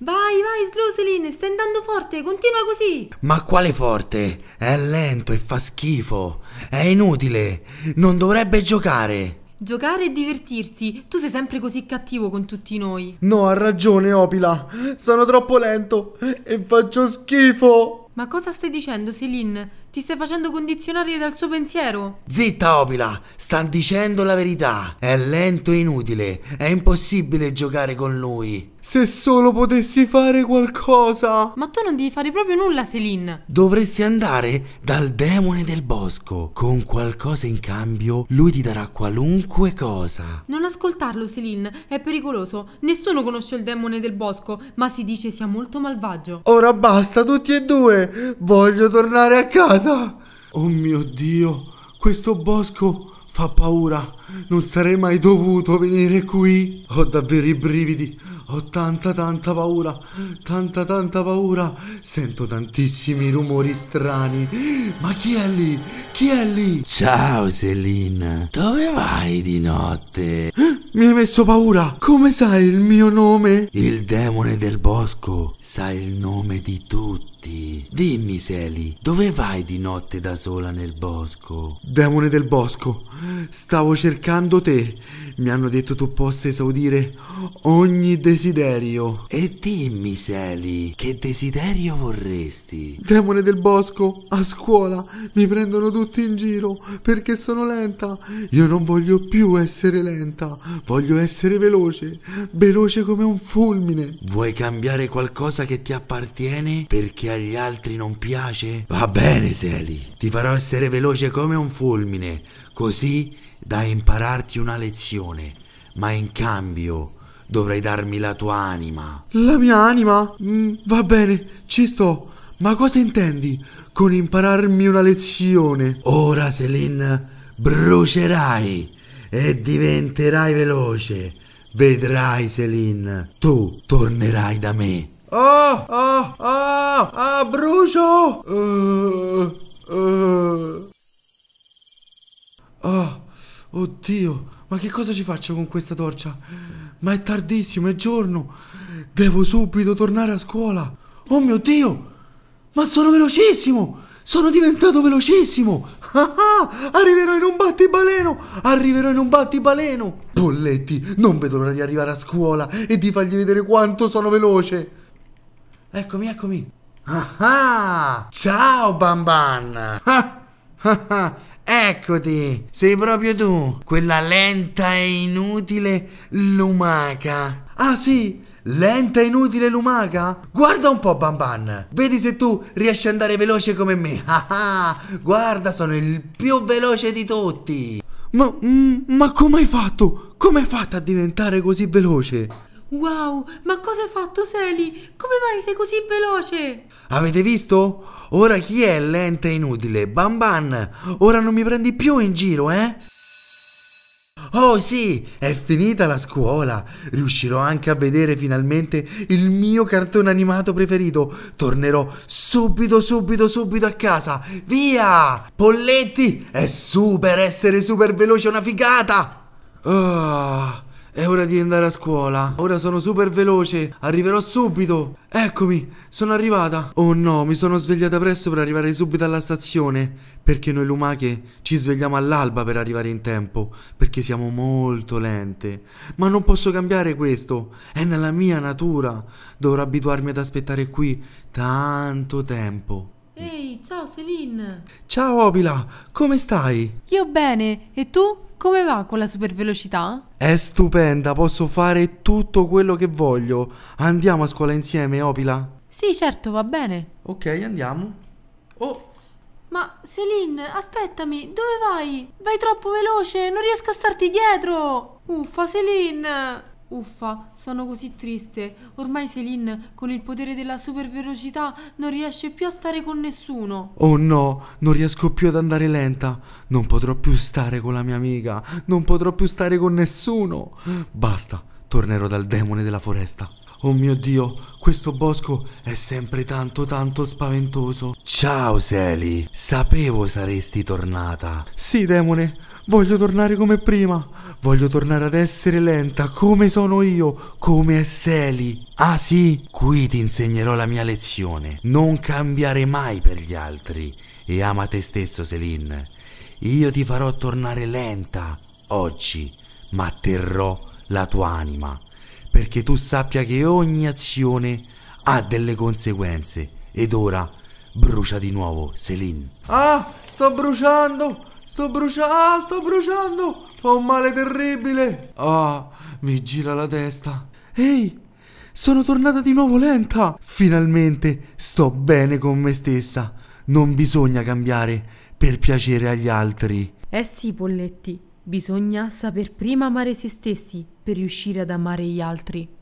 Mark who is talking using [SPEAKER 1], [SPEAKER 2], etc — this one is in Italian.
[SPEAKER 1] Vai, vai, Sloselin, stai andando forte, continua così!
[SPEAKER 2] Ma quale forte? È lento e fa schifo. È inutile. Non dovrebbe giocare.
[SPEAKER 1] Giocare e divertirsi. Tu sei sempre così cattivo con tutti noi.
[SPEAKER 2] No, ha ragione, Opila. Sono troppo lento e faccio schifo.
[SPEAKER 1] Ma cosa stai dicendo, Selin? Ti stai facendo condizionare dal suo pensiero.
[SPEAKER 2] Zitta, Opila! Stan dicendo la verità. È lento e inutile. È impossibile giocare con lui. Se solo potessi fare qualcosa!
[SPEAKER 1] Ma tu non devi fare proprio nulla, Selin!
[SPEAKER 2] Dovresti andare dal demone del bosco. Con qualcosa in cambio, lui ti darà qualunque cosa.
[SPEAKER 1] Non ascoltarlo, Selin! è pericoloso. Nessuno conosce il demone del bosco, ma si dice sia molto malvagio.
[SPEAKER 2] Ora basta, tutti e due! Voglio tornare a casa! casa! Oh mio Dio, questo bosco fa paura. Non sarei mai dovuto venire qui. Ho davvero i brividi. Ho tanta tanta paura, tanta tanta paura. Sento tantissimi rumori strani. Ma chi è lì? Chi è lì? Ciao Selina, dove vai di notte? Eh, mi hai messo paura! Come sai il mio nome? Il demone del bosco sa il nome di tutti. Dimmi, Seli, dove vai di notte da sola nel bosco? Demone del bosco, stavo cercando te. Mi hanno detto tu possa esaudire ogni desiderio desiderio. E dimmi, Seli, che desiderio vorresti? Demone del bosco, a scuola mi prendono tutti in giro perché sono lenta. Io non voglio più essere lenta, voglio essere veloce, veloce come un fulmine. Vuoi cambiare qualcosa che ti appartiene perché agli altri non piace? Va bene, Seli, ti farò essere veloce come un fulmine, così da impararti una lezione. Ma in cambio Dovrei darmi la tua anima. La mia anima? Mm, va bene, ci sto. Ma cosa intendi con impararmi una lezione? Ora, Selin, brucerai e diventerai veloce. Vedrai, Selin, tu tornerai da me. Oh, oh, oh, ah, brucio! Uh, uh. Oh, oddio, ma che cosa ci faccio con questa torcia? Ma è tardissimo, è giorno. Devo subito tornare a scuola. Oh mio Dio! Ma sono velocissimo! Sono diventato velocissimo! Ah ah, arriverò in un battibaleno! Arriverò in un battibaleno! Polletti, non vedo l'ora di arrivare a scuola e di fargli vedere quanto sono veloce! Eccomi, eccomi! Ah ah! Ciao, Bamban! Ah, ah, ah. Eccoti, sei proprio tu, quella lenta e inutile lumaca. Ah sì, lenta e inutile lumaca? Guarda un po' Bamban, vedi se tu riesci ad andare veloce come me. Ah, ah, guarda, sono il più veloce di tutti. Ma, mm, ma come hai fatto? Come hai fatto a diventare così veloce?
[SPEAKER 1] Wow, ma cosa hai fatto, Sally? Come mai sei così veloce?
[SPEAKER 2] Avete visto? Ora chi è lenta e inutile? Bam Bamban! Ora non mi prendi più in giro, eh? Oh sì, è finita la scuola. Riuscirò anche a vedere finalmente il mio cartone animato preferito. Tornerò subito, subito, subito a casa. Via! Polletti, è super essere super veloce, una figata! Oh, è ora di andare a scuola. Ora sono super veloce. Arriverò subito. Eccomi, sono arrivata. Oh no, mi sono svegliata presto per arrivare subito alla stazione. Perché noi lumache ci svegliamo all'alba per arrivare in tempo. Perché siamo molto lente. Ma non posso cambiare questo. È nella mia natura. Dovrò abituarmi ad aspettare qui tanto tempo.
[SPEAKER 1] Ehi, ciao Celine.
[SPEAKER 2] Ciao Opila, come stai?
[SPEAKER 1] Io bene, e tu? Come va con la super velocità?
[SPEAKER 2] È stupenda, posso fare tutto quello che voglio. Andiamo a scuola insieme, Opila.
[SPEAKER 1] Sì, certo, va bene. Ok, andiamo. Oh! Ma Celine, aspettami, dove vai? Vai troppo veloce, non riesco a starti dietro. Uffa, Celine. Uffa, sono così triste. Ormai Selin, con il potere della supervelocità, non riesce più a stare con nessuno.
[SPEAKER 2] Oh no, non riesco più ad andare lenta. Non potrò più stare con la mia amica. Non potrò più stare con nessuno. Basta, tornerò dal demone della foresta. Oh mio Dio, questo bosco è sempre tanto tanto spaventoso. Ciao Sally, sapevo saresti tornata. Sì, demone, Voglio tornare come prima. Voglio tornare ad essere lenta, come sono io, come è Seli. Ah sì? Qui ti insegnerò la mia lezione. Non cambiare mai per gli altri. E ama te stesso, Selin. Io ti farò tornare lenta oggi, ma terrò la tua anima. Perché tu sappia che ogni azione ha delle conseguenze. Ed ora brucia di nuovo, Selin. Ah, sto bruciando! Sto bruciando, ah, sto bruciando! Fa un male terribile! Ah, mi gira la testa. Ehi, sono tornata di nuovo lenta! Finalmente sto bene con me stessa. Non bisogna cambiare per piacere agli altri.
[SPEAKER 1] Eh sì, Polletti, bisogna saper prima amare se stessi per riuscire ad amare gli altri.